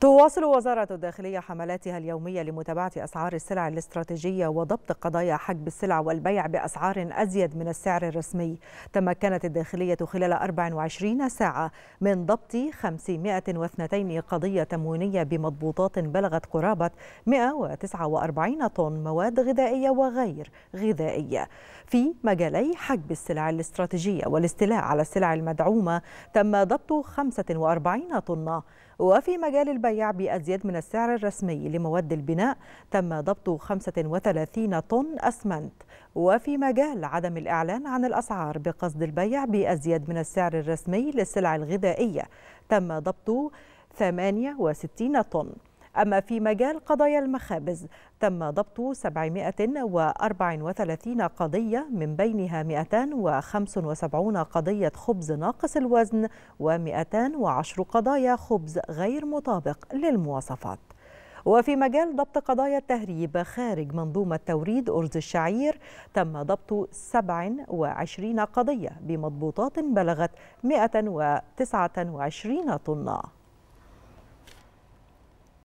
تواصل وزارة الداخلية حملاتها اليومية لمتابعة أسعار السلع الاستراتيجية وضبط قضايا حجب السلع والبيع بأسعار أزيد من السعر الرسمي تمكنت الداخلية خلال 24 ساعة من ضبط 502 قضية تموينية بمضبوطات بلغت قرابة 149 طن مواد غذائية وغير غذائية في مجالي حجب السلع الاستراتيجية والاستيلاء على السلع المدعومة تم ضبط 45 طن وفي مجال البيع البيع بأزيد من السعر الرسمي لمواد البناء تم ضبط 35 طن أسمنت وفي مجال عدم الإعلان عن الأسعار بقصد البيع بأزيد من السعر الرسمي للسلع الغذائية تم ضبط 68 طن أما في مجال قضايا المخابز تم ضبط 734 قضية من بينها 275 قضية خبز ناقص الوزن و210 قضايا خبز غير مطابق للمواصفات وفي مجال ضبط قضايا التهريب خارج منظومة توريد أرز الشعير تم ضبط 27 قضية بمضبوطات بلغت 129 طناً